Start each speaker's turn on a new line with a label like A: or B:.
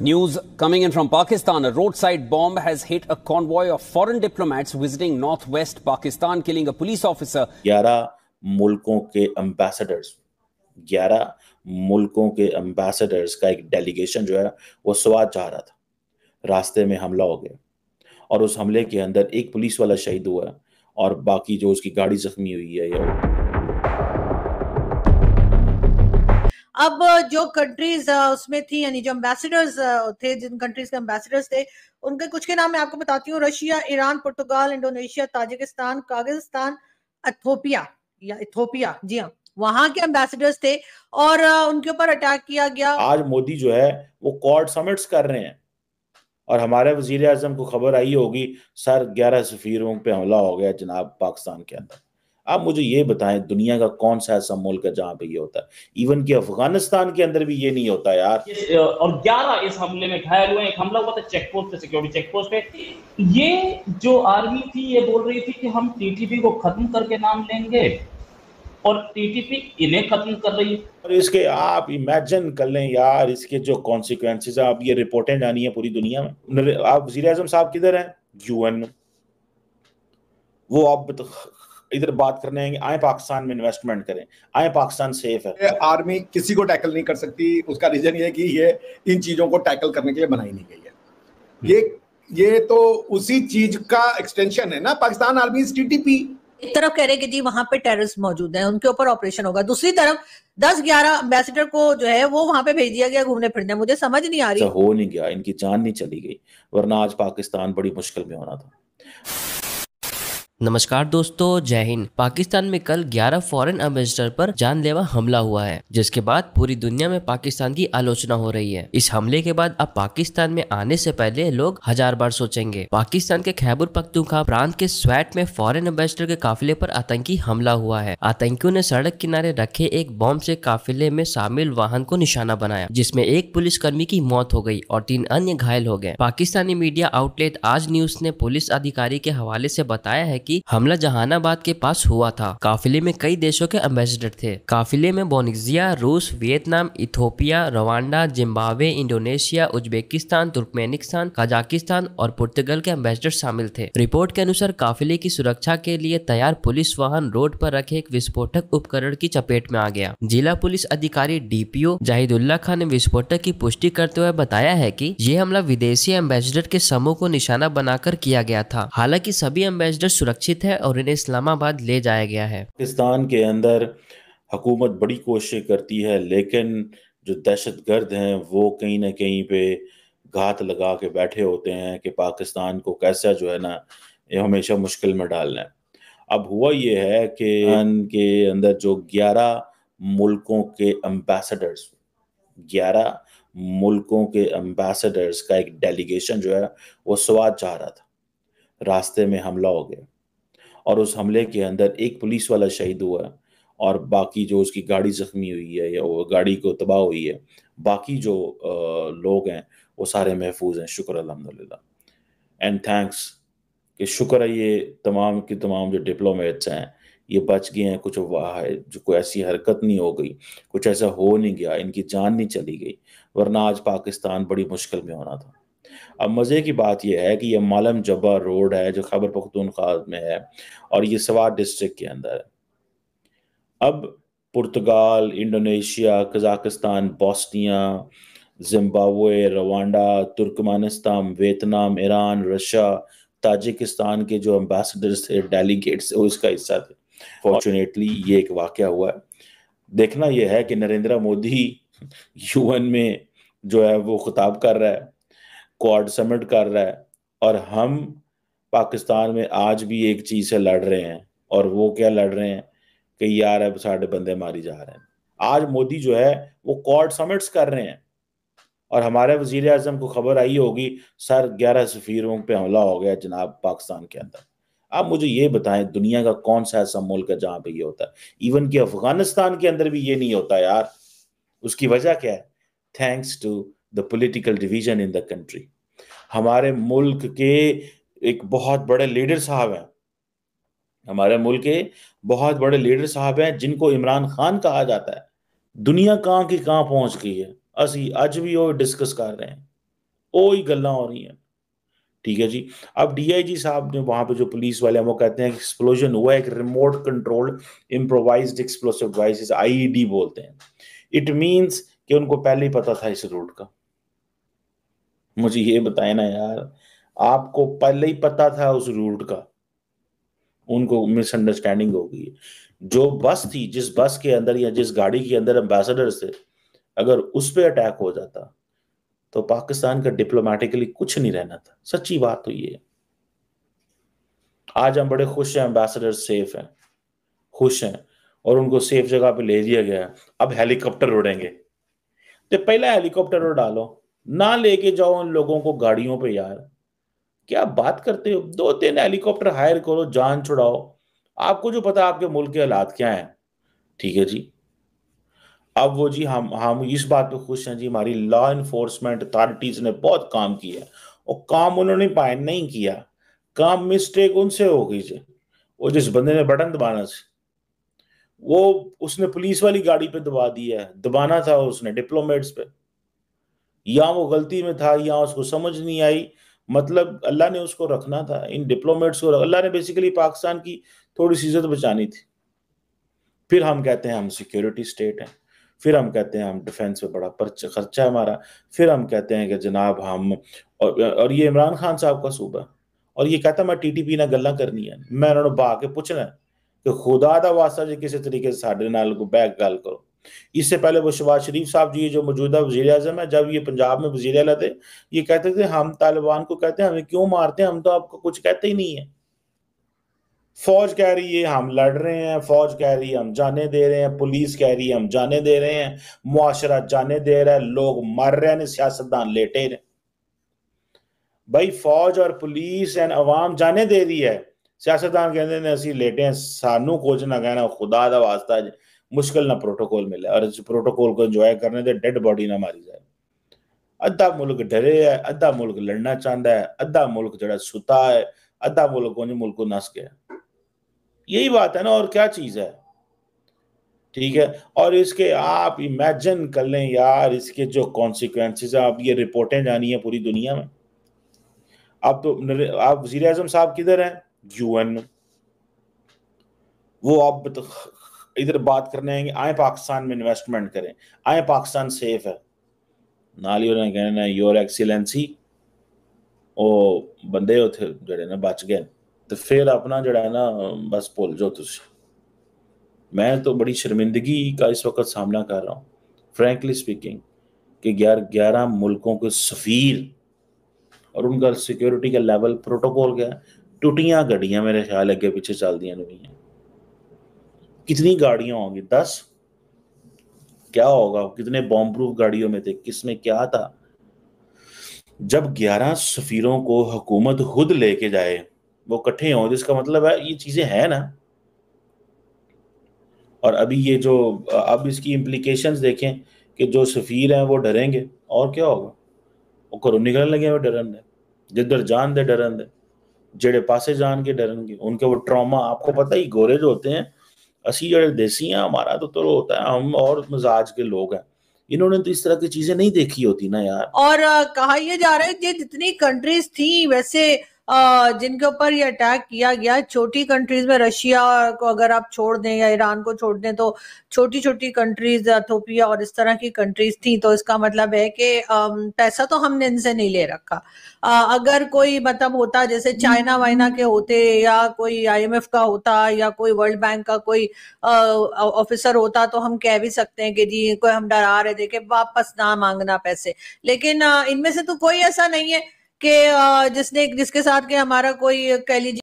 A: News coming in from Pakistan. A roadside bomb has hit a convoy of foreign diplomats visiting northwest Pakistan, killing a police officer. 11 मुल्कों के ambassadors 11 मुल्कों के ambassadors का एक delegation जो है वो स्वाद जा रहा था रास्ते में हमला हो गया और उस हमले के अंदर एक पुलिस वाला शहीद हुआ और बाकी जो उसकी गाड़ी जख्मी हुई है या
B: अब जो कंट्रीज uh, उसमें थी यानी जो एम्बेसडर्स uh, थे जिन कंट्रीज के एम्बेसडर्स थे उनके कुछ के नाम मैं आपको बताती हूँ Russia Iran Portugal Indonesia Tajikistan कागिस्तान अथोपिया या इथोपिया जी हाँ वहां के एम्बेसडर्स थे और uh, उनके ऊपर अटैक किया गया
A: आज मोदी जो है वो कॉर्ड समिट्स कर रहे हैं और हमारे वजीर आजम को खबर आई होगी सर ग्यारह सफीरों पे हमला हो गया जनाब पाकिस्तान के अंदर आप मुझे ये बताएं दुनिया का कौन सा ऐसा मुल्क है जहां पे ये होता है इवन कि अफगानिस्तान के अंदर भी ये नहीं होता यार
C: और ग्यारह इस हमले में घायल हुए एक हमला हुआ था चेक पोस्ट पे सिक्योरिटी चेक पोस्ट पे ये जो आर्मी थी ये बोल रही थी कि हम टीटीपी को खत्म करके नाम लेंगे और टीटीपी इन्हें खत्म कर रही है
A: और इसके आप इमेजिन कर लें यार इसके जो कॉन्सिक्वेंसेज आप ये रिपोर्टें जानी है पूरी दुनिया में आप वजीर साहब किधर है यूएन में वो आप इधर बात करने आएंगे आए पाकिस्तान में इन्वेस्टमेंट करें आए पाकिस्तान सेफ है आर्मी किसी को टैकल नहीं कर सकती उसका रीजन ये कि ये इन चीजों
B: को टैकल करने के लिए बनाई नहीं गई है हम्म। ये ये तो उसी चीज का एक्सटेंशन है ना पाकिस्तान आर्मी टीटीपी एक तरफ कह रहे कि जी वहां पे टेररिस्ट मौजूद हैं उनके ऊपर ऑपरेशन होगा दूसरी तरफ दस ग्यारह अम्बेसिडर को जो है वो वहां पे भेज दिया गया घूमने फिरने मुझे समझ नहीं
C: आ रही अच्छा,
A: हो नहीं गया इनकी जान नहीं चली गई वरना आज पाकिस्तान बड़ी मुश्किल में होना था
C: नमस्कार दोस्तों जय हिंद पाकिस्तान में कल 11 फॉरेन एम्बेसडर पर जानलेवा हमला हुआ है जिसके बाद पूरी दुनिया में पाकिस्तान की आलोचना हो रही है इस हमले के बाद अब पाकिस्तान में आने से पहले लोग हजार बार सोचेंगे पाकिस्तान के खैबर पख्तूखा प्रांत के स्वैट में फॉरेन एम्बेसडर के काफिले पर आतंकी हमला हुआ है आतंकियों ने सड़क किनारे रखे एक बॉम्ब से काफिले में शामिल वाहन को निशाना बनाया जिसमे एक पुलिसकर्मी की मौत हो गई और तीन अन्य घायल हो गए Pakistani media outlet Aaj news ने पुलिस अधिकारी के हवाले से बताया है की कि हमला जहानाबाद के पास हुआ था काफिले में कई देशों के एम्बेसडर थे काफिले में बोनिक्जिया Russia Vietnam Ethiopia Rwanda Zimbabwe Indonesia Uzbekistan Turkmenistan Kazakhstan और पुर्तगाल के एम्बेसडर शामिल थे रिपोर्ट के अनुसार काफिले की सुरक्षा के लिए तैयार पुलिस वाहन रोड पर रखे एक विस्फोटक उपकरण की चपेट में आ गया जिला पुलिस अधिकारी डीपीओ जाहिदुल्ला खान ने विस्फोटक की पुष्टि करते हुए बताया है कि यह हमला विदेशी एम्बेसडर के समूह को निशाना बनाकर किया गया था हालांकि सभी एम्बेसडर सुरक्षा सुरक्षित है और इन्हें इस्लामाबाद ले जाया गया है
A: पाकिस्तान के अंदर हुकूमत बड़ी कोशिश करती है लेकिन जो दहशत गर्द हैं वो कहीं ना कहीं पे घात लगा के बैठे होते हैं कि पाकिस्तान को कैसा जो है ना ये हमेशा मुश्किल में डालना है अब हुआ ये है कि के अंदर जो 11 मुल्कों के एम्बेसडर्स 11 मुल्कों के एम्बेसडर्स का एक डेलीगेशन जो है वो स्वाद चाह रहा था रास्ते में हमला हो गया और उस हमले के अंदर एक पुलिस वाला शहीद हुआ और बाकी जो उसकी गाड़ी जख्मी हुई है या वो गाड़ी को तबाह हुई है बाकी जो लोग हैं वो सारे महफूज हैं शुक्र अलहमदिल्ला एंड थैंक्स कि शुक्र है ये तमाम के तमाम जो डिप्लोमेट्स हैं ये बच गए हैं कुछ वाह है जो कोई ऐसी हरकत नहीं हो गई कुछ ऐसा हो नहीं गया इनकी जान नहीं चली गई वरना आज पाकिस्तान बड़ी मुश्किल में होना था अब मज़े की बात यह है कि यह मालम जब्बा रोड है जो खबर पख्तूनख्वा में है और ये सवार डिस्ट्रिक्ट के अंदर है अब Portugal Indonesia Kazakhstan Bosnia Zimbabwe Rwanda Turkmenistan Vietnam Iran Russia Tajikistan के जो एम्बेसडर्स थे डेलीगेट्स थे इसका हिस्सा थे फॉर्चुनेटली ये एक वाक़ हुआ है देखना यह है कि नरेंद्र मोदी यूएन में जो है वो खिताब कर रहा है क्वाड समिट कर रहा है और हम पाकिस्तान में आज भी एक चीज से लड़ रहे हैं और वो क्या लड़ रहे हैं कि यार अब साढ़े बंदे मारी जा रहे हैं आज मोदी जो है वो क्वाड समिट्स कर रहे हैं और हमारे वजीर अजम को खबर आई होगी सर ग्यारह सफ़ीरों पे हमला हो गया जनाब पाकिस्तान के अंदर आप मुझे ये बताएं दुनिया का कौन सा ऐसा मुल्क है जहां पे ये होता है इवन कि अफगानिस्तान के अंदर भी ये नहीं होता यार उसकी वजह क्या है thanks to the political division in the country हमारे मुल्क के एक बहुत बड़े लीडर साहब हैं हमारे मुल्क के बहुत बड़े लीडर साहब हैं जिनको इमरान खान कहा जाता है दुनिया कहाँ की कहाँ पहुंच गई है असं अज भी वो डिस्कस कर रहे हैं वो ही गल् हो रही हैं ठीक है जी अब डीआईजी साहब ने वहां पे जो पुलिस वाले हैं वो कहते हैं एक्सप्लोजन हुआ एक remote control improvise explosive device IED बोलते हैं इट मींस कि उनको पहले ही पता था इस रूट का मुझे ये बताए ना यार आपको पहले ही पता था उस रूट का उनको मिसअंडरस्टैंडिंग हो गई जो बस थी जिस बस के अंदर या जिस गाड़ी के अंदर एम्बेसडर थे अगर उस पर अटैक हो जाता तो पाकिस्तान का डिप्लोमेटिकली कुछ नहीं रहना था सच्ची बात तो ये है आज हम बड़े खुश हैं एम्बेसडर सेफ हैं खुश हैं और उनको सेफ जगह पे ले दिया गया है अब हेलीकॉप्टर उड़ेंगे तो पहला हेलीकॉप्टर उड़ा लो ना लेके जाओ उन लोगों को गाड़ियों पे यार क्या बात करते हो दो तीन हेलीकॉप्टर हायर करो जान छुड़ाओ आपको जो पता आपके मुल्क के हालात क्या हैं ठीक है जी अब वो जी हम हम इस बात पे खुश हैं जी हमारी लॉ इन्फोर्समेंट अथॉरिटीज ने बहुत काम किया और काम उन्होंने पाए नहीं किया काम मिस्टेक उनसे हो गई जी वो जिस बंदे ने बटन दबाना से वो उसने पुलिस वाली गाड़ी पे दबा दिया है दबाना था उसने डिप्लोमेट्स पे या वो गलती में था या उसको समझ नहीं आई मतलब अल्लाह ने उसको रखना था इन डिप्लोमेट्स को अल्लाह ने बेसिकली पाकिस्तान की थोड़ी सी इज्जत बचानी थी फिर हम कहते हैं हम सिक्योरिटी स्टेट हैं फिर हम कहते हैं हम डिफेंस पे बड़ा खर्चा है हमारा फिर हम कहते हैं कि जनाब हम और, और ये इमरान खान साहब का सूबा और ये कहता मैं टी टी पी ना गल करनी है मैं उन्होंने बा के पूछना है कि खुदा दा वास्ता जी किसी तरीके से साढ़े नाल को गल करो इससे पहले वो शबाज शरीफ साहब जी जो मौजूदा वजी अजम है जब ये पंजाब में वजी अला थे ये कहते थे हम तालिबान को कहते हैं हमें क्यों मारते हैं हम तो आपको कुछ कहते ही नहीं है फौज कह रही है हम लड़ रहे हैं फौज कह रही है हम जाने दे रहे हैं पुलिस कह रही है हम जाने दे रहे हैं मुआशरा जाने दे रहा है लोग मर रहे हैं सियासतदान लेटे रहे भाई फौज और पुलिस एंड अवाम जाने दे रही है सियासतदान कहते हैं असं लेटे हैं सानू कुछ ना कहना खुदा का वास्ता जी मुश्किल ना प्रोटोकॉल मिले और इस प्रोटोकॉल को इंजॉय करने दे डेड बॉडी ना मारी जाए अद्धा मुल्क डरे है अद्धा मुल्क लड़ना चाहता है अद्धा मुल्क जरा सुता है अद्धा मुल्क को मुल्क को नस गया यही बात है ना और क्या चीज है ठीक है और इसके आप इमेजिन कर लें यार इसके जो कॉन्सिक्वेंसेज आप ये रिपोर्टें जानी है पूरी दुनिया में आप तो आप वजीर साहब किधर हैं यूएन में वो आप इधर बात करने आएंगे आए पाकिस्तान में इन्वेस्टमेंट करें आए पाकिस्तान सेफ है नालियों ने कहना योर एक्सीलेंसी ਉਹ बंदे उ बच गए तो फिर अपना जरा ਆਪਣਾ बस भूल जाओ ਭੁੱਲ मैं तो बड़ी शर्मिंदगी का इस वक्त सामना कर रहा हूँ फ्रेंकली स्पीकिंग कि ग्यारह ग्यारह मुल्कों के सफ़ीर और उनका सिक्योरिटी का लेवल प्रोटोकॉल क्या है टूटिया गड्डिया मेरे ख्याल अगे पीछे चल दिया नहीं है कितनी गाड़ियां होंगी दस क्या होगा कितने बॉम्ब प्रूफ गाड़ियों में थे किसमें क्या था जब ग्यारह सफीरों को हुकूमत खुद लेके जाए वो इकट्ठे हों जिसका मतलब है ये चीजें हैं ना और अभी ये जो अब इसकी इम्प्लीकेशन देखें कि जो सफ़ीर हैं वो डरेंगे और क्या होगा वो घरों निकलने लगे वो डरन दे जिधर जान दे डरन दे जेड़े पासे जान के डरन के उनके वो ट्रॉमा आपको पता ही गोरे जो होते हैं असी जो देसी हैं हमारा तो तो होता है हम और मिजाज के लोग हैं इन्होंने तो इस तरह की चीजें नहीं देखी होती ना यार
B: और कहा यह जा रहा है कि जितनी कंट्रीज थी वैसे जिनके ऊपर ये अटैक किया गया छोटी कंट्रीज में रशिया को अगर आप छोड़ दें या ईरान को छोड़ दें तो छोटी छोटी कंट्रीज अथोपिया और इस तरह की कंट्रीज थी तो इसका मतलब है कि पैसा तो हमने इनसे नहीं ले रखा अगर कोई मतलब होता जैसे चाइना वाइना के होते या कोई आईएमएफ का होता या कोई वर्ल्ड बैंक का कोई ऑफिसर होता तो हम कह भी सकते हैं कि जी कोई हम डरा रहे थे कि वापस ना मांगना पैसे लेकिन इनमें से तो कोई ऐसा नहीं है के जिसने जिसके साथ के हमारा कोई कह लीजिए